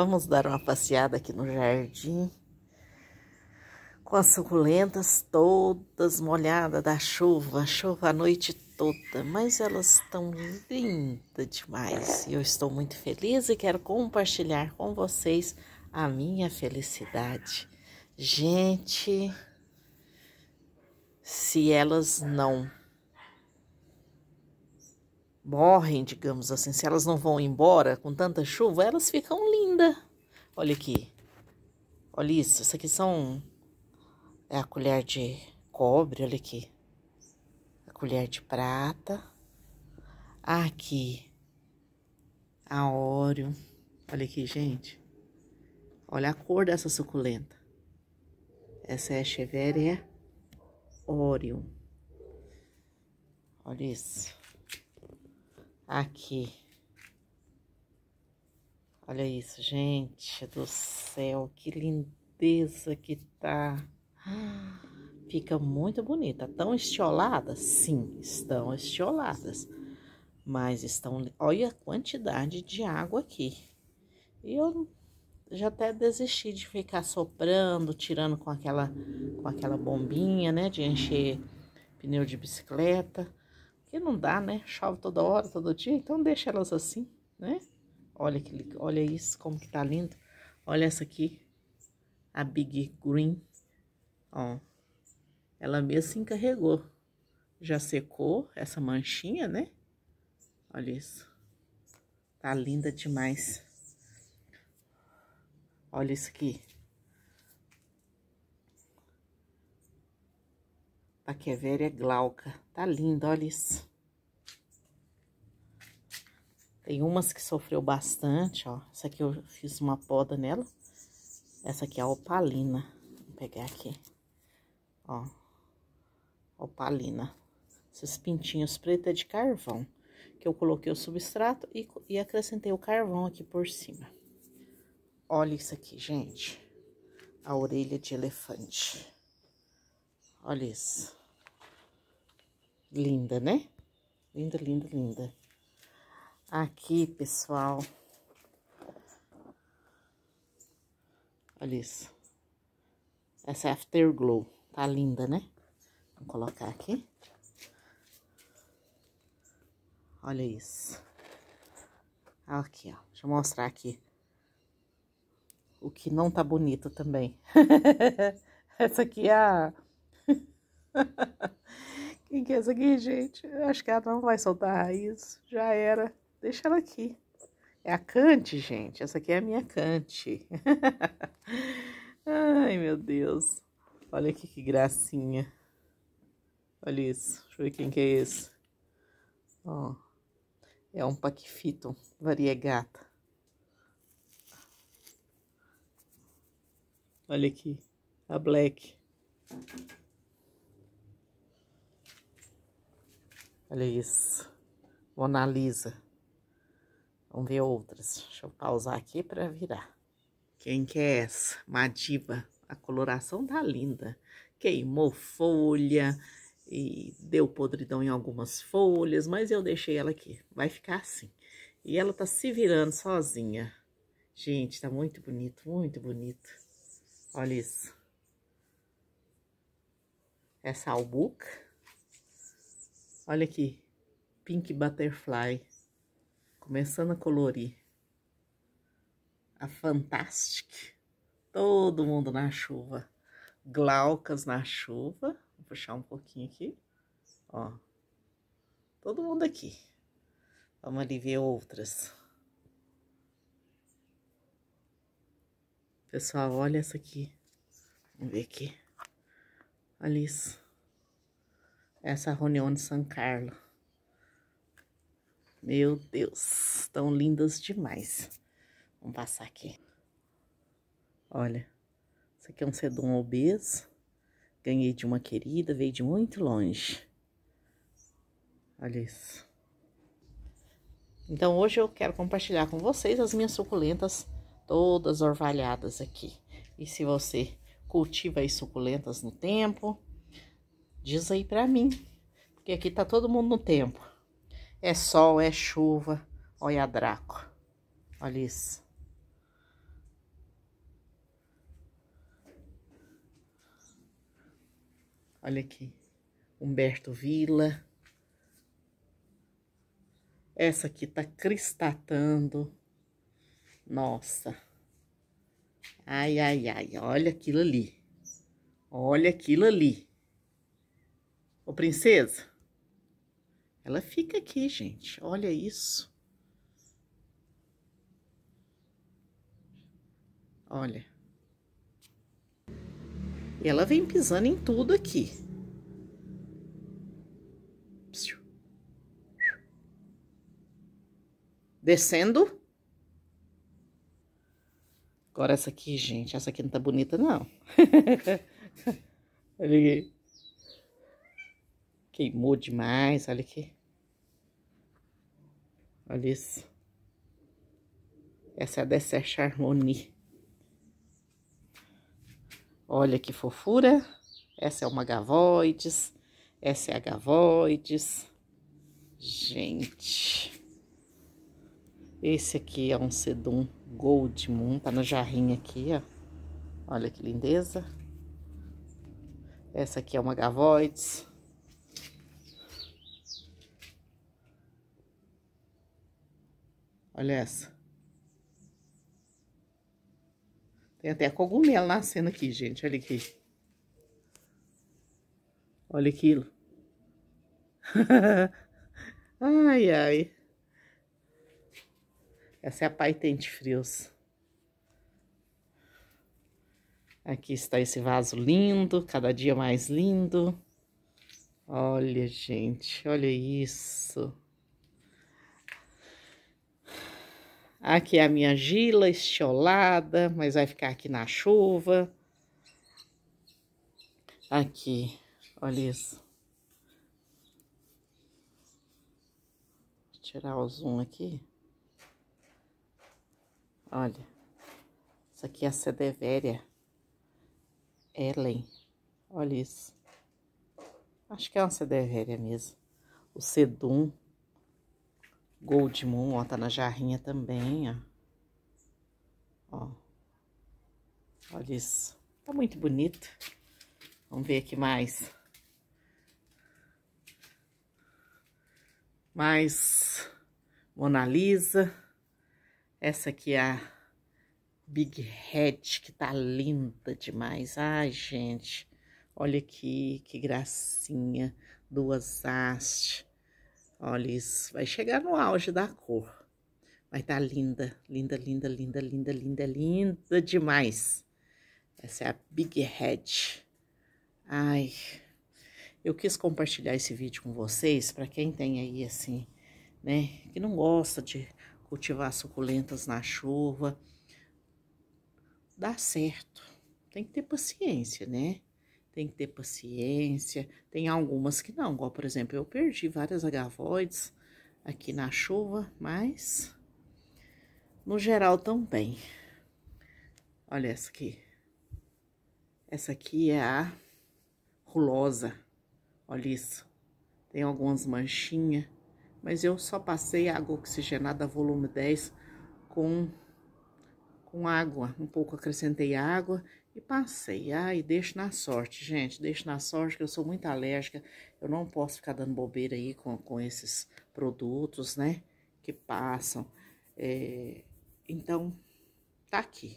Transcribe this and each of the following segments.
Vamos dar uma passeada aqui no jardim. Com as suculentas todas molhadas da chuva, chuva a noite toda, mas elas estão lindas demais. E eu estou muito feliz e quero compartilhar com vocês a minha felicidade. Gente, se elas não morrem, digamos assim, se elas não vão embora com tanta chuva, elas ficam lindas. Olha aqui. Olha isso. Isso aqui são. É a colher de cobre, olha aqui. A colher de prata. Aqui. A óleo. Olha aqui, gente. Olha a cor dessa suculenta. Essa é a Cheveria é Orion. Olha isso aqui. Olha isso, gente do céu, que lindeza que tá. Fica muito bonita. Tão estioladas? Sim, estão estioladas. Mas estão... Olha a quantidade de água aqui. E eu já até desisti de ficar soprando, tirando com aquela, com aquela bombinha, né? De encher pneu de bicicleta. Porque não dá, né? Chove toda hora, todo dia, então deixa elas assim, né? Olha, que, olha isso, como que tá lindo. Olha essa aqui, a Big Green, ó. Ela mesmo se encarregou. Já secou essa manchinha, né? Olha isso. Tá linda demais. Olha isso aqui. Quevéria é é glauca. Tá linda, olha isso. Tem umas que sofreu bastante, ó. Essa aqui eu fiz uma poda nela. Essa aqui é a opalina. Vou pegar aqui. Ó. Opalina. Esses pintinhos pretos é de carvão. Que eu coloquei o substrato e, e acrescentei o carvão aqui por cima. Olha isso aqui, gente. A orelha de elefante. Olha isso. Linda, né? Linda, linda, linda. Aqui, pessoal. Olha isso. Essa é Afterglow. Tá linda, né? Vou colocar aqui. Olha isso. Aqui, ó. Deixa eu mostrar aqui. O que não tá bonito também. Essa aqui é a... Quem que é essa aqui, gente? Eu acho que ela não vai soltar a raiz. Já era. Deixa ela aqui. É a cante, gente. Essa aqui é a minha cante. Ai, meu Deus. Olha aqui que gracinha. Olha isso. Deixa eu ver quem que é esse. Ó. É um paquifito variegata. Olha aqui. A black. Olha isso. Mona Lisa. Vamos ver outras. Deixa eu pausar aqui para virar. Quem que é essa? Madiba. A coloração tá linda. Queimou folha e deu podridão em algumas folhas, mas eu deixei ela aqui. Vai ficar assim. E ela tá se virando sozinha. Gente, tá muito bonito, muito bonito. Olha isso. Essa albuca. Olha aqui, Pink Butterfly, começando a colorir. A Fantastic, todo mundo na chuva. Glaucas na chuva, vou puxar um pouquinho aqui, ó. Todo mundo aqui. Vamos ali ver outras. Pessoal, olha essa aqui. Vamos ver aqui. Olha isso. Essa reunião de San Carlos. Meu Deus, estão lindas demais. Vamos passar aqui. Olha, isso aqui é um sedum obeso. Ganhei de uma querida, veio de muito longe. Olha isso. Então, hoje eu quero compartilhar com vocês as minhas suculentas todas orvalhadas aqui. E se você cultiva as suculentas no tempo, Diz aí para mim, porque aqui tá todo mundo no tempo. É sol, é chuva, olha a Draco. Olha isso. Olha aqui, Humberto Vila. Essa aqui tá cristatando. Nossa. Ai, ai, ai, olha aquilo ali. Olha aquilo ali. Ô, princesa, ela fica aqui, gente. Olha isso. Olha. E ela vem pisando em tudo aqui. Descendo. Agora essa aqui, gente. Essa aqui não tá bonita, não. Olha aqui. Queimou demais, olha aqui. Olha isso. Essa é a Dessert Charmony. Olha que fofura. Essa é uma Gavoides. Essa é a Gavoides. Gente. Esse aqui é um Sedum Gold Moon. Tá no jarrinho aqui, ó. Olha que lindeza. Essa aqui é uma Gavoides. Olha essa. Tem até cogumelo nascendo aqui, gente. Olha aqui. Olha aquilo. ai, ai. Essa é a paitente frios. Aqui está esse vaso lindo, cada dia mais lindo. Olha, gente, olha isso. Aqui é a minha gila estiolada, mas vai ficar aqui na chuva. Aqui, olha isso. Vou tirar o zoom aqui. Olha, isso aqui é a Cedeveria Ellen. Olha isso. Acho que é uma Cedeveria mesmo. O Sedum. Gold Moon, ó, tá na jarrinha também, ó. Ó. Olha isso. Tá muito bonito. Vamos ver aqui mais. Mais Mona Lisa. Essa aqui é a Big Head, que tá linda demais. Ai, gente. Olha aqui, que gracinha. Duas hastes Olha, isso vai chegar no auge da cor. Vai estar tá linda, linda, linda, linda, linda, linda, linda demais. Essa é a Big Head. Ai, eu quis compartilhar esse vídeo com vocês, para quem tem aí assim, né, que não gosta de cultivar suculentas na chuva. Dá certo. Tem que ter paciência, né? tem que ter paciência. Tem algumas que não, igual, por exemplo, eu perdi várias agavoides aqui na chuva, mas no geral também. Olha essa aqui. Essa aqui é a rulosa. Olha isso. Tem algumas manchinhas, mas eu só passei água oxigenada volume 10 com com água, um pouco acrescentei água e passei. Ai, deixo na sorte, gente. Deixo na sorte que eu sou muito alérgica. Eu não posso ficar dando bobeira aí com, com esses produtos, né? Que passam. É, então, tá aqui.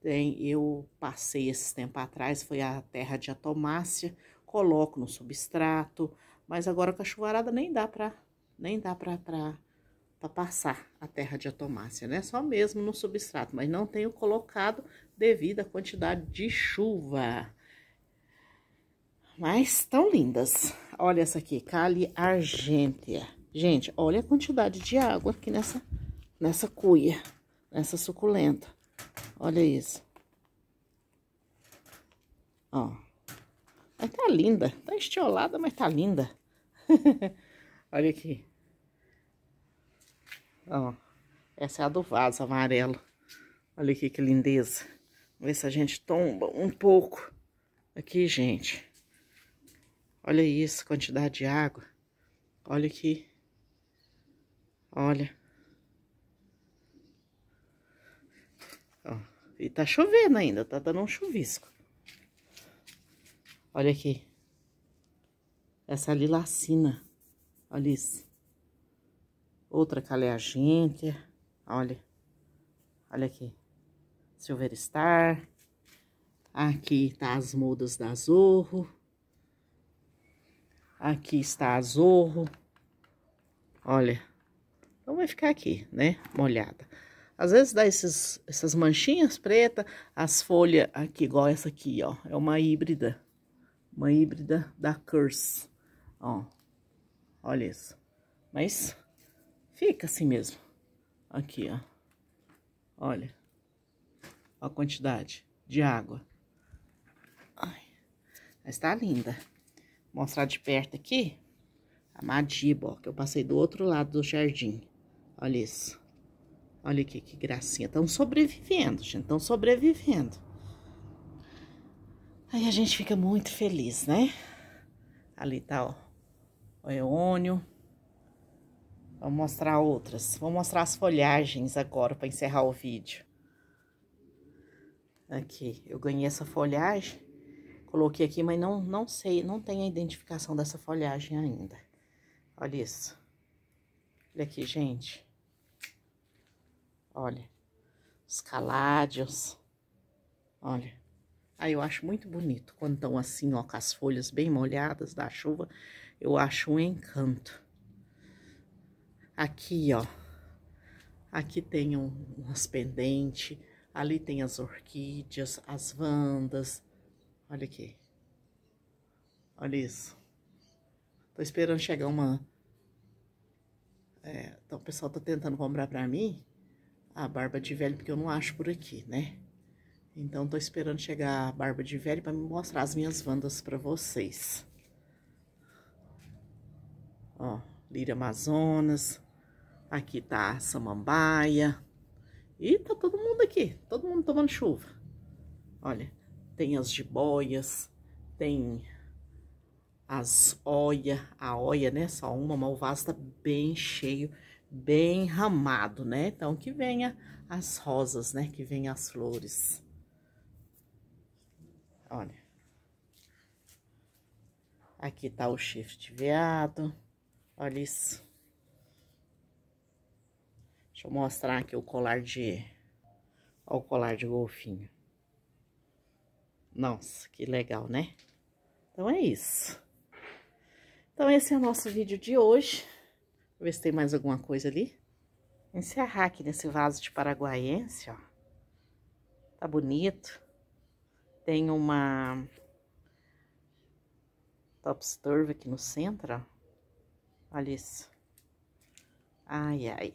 Tem, eu passei esse tempo atrás, foi a terra de atomácia, coloco no substrato, mas agora com a chuvarada nem dá pra, nem dá pra, pra para passar a terra de atomácia, né? Só mesmo no substrato, mas não tenho colocado devido à quantidade de chuva. Mas tão lindas. Olha essa aqui, Cali Argentia. Gente, olha a quantidade de água aqui nessa, nessa cuia, nessa suculenta. Olha isso. Ó. Mas tá linda. Tá estiolada, mas tá linda. olha aqui. Ó, essa é a do vaso amarelo. Olha aqui que lindeza. Vamos ver se a gente tomba um pouco aqui, gente. Olha isso, quantidade de água. Olha aqui. Olha. Ó, e tá chovendo ainda, tá dando um chuvisco. Olha aqui. Essa é lilacina. Olha isso. Outra Caleagínquia. Olha. Olha aqui. Silver Star. Aqui tá as mudas da Zorro. Aqui está a Zorro. Olha. Então vai ficar aqui, né? Molhada. Às vezes dá esses, essas manchinhas pretas, as folhas aqui, igual essa aqui, ó. É uma híbrida. Uma híbrida da Curse. Ó. Olha isso. Mas Fica assim mesmo. Aqui, ó. Olha. Olha a quantidade de água. Ai, mas tá linda. Vou mostrar de perto aqui a madiba, ó, que eu passei do outro lado do jardim. Olha isso. Olha aqui, que gracinha. Estão sobrevivendo, gente. Estão sobrevivendo. Aí a gente fica muito feliz, né? Ali tá, ó, o eônio. Vou mostrar outras. Vou mostrar as folhagens agora para encerrar o vídeo. Aqui, eu ganhei essa folhagem, coloquei aqui, mas não, não sei, não tem a identificação dessa folhagem ainda. Olha isso. Olha aqui, gente. Olha, os caládios. Olha. Aí ah, eu acho muito bonito quando estão assim, ó, com as folhas bem molhadas da chuva. Eu acho um encanto. Aqui, ó. Aqui tem um, umas pendentes, ali tem as orquídeas, as vandas. Olha aqui. Olha isso. Tô esperando chegar uma... É, então, o pessoal tá tentando comprar pra mim a barba de velho, porque eu não acho por aqui, né? Então, tô esperando chegar a barba de velho pra me mostrar as minhas vandas pra vocês. Ó, Lira Amazonas Aqui tá a samambaia. E tá todo mundo aqui, todo mundo tomando chuva. Olha, tem as jiboias, tem as oia, a oia, né? Só uma, mas bem cheio, bem ramado, né? Então, que venha as rosas, né? Que venha as flores. Olha. Aqui tá o chifre de veado. Olha isso. Deixa eu mostrar aqui o colar de... o colar de golfinho. Nossa, que legal, né? Então é isso. Então esse é o nosso vídeo de hoje. Vou ver se tem mais alguma coisa ali. Encerrar aqui nesse vaso de paraguaiense, ó. Tá bonito. Tem uma top's aqui no centro, ó. Olha isso. Ai, ai.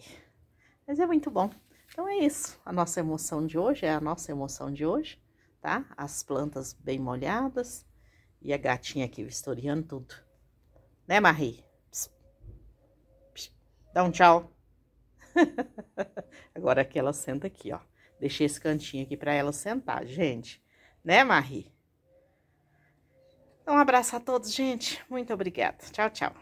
Mas é muito bom. Então é isso. A nossa emoção de hoje é a nossa emoção de hoje, tá? As plantas bem molhadas e a gatinha aqui vistoriando tudo. Né, Marie? Pss, pss, dá um tchau. Agora que ela senta aqui, ó. Deixei esse cantinho aqui para ela sentar, gente. Né, Marie? Então, um abraço a todos, gente. Muito obrigada. Tchau, tchau.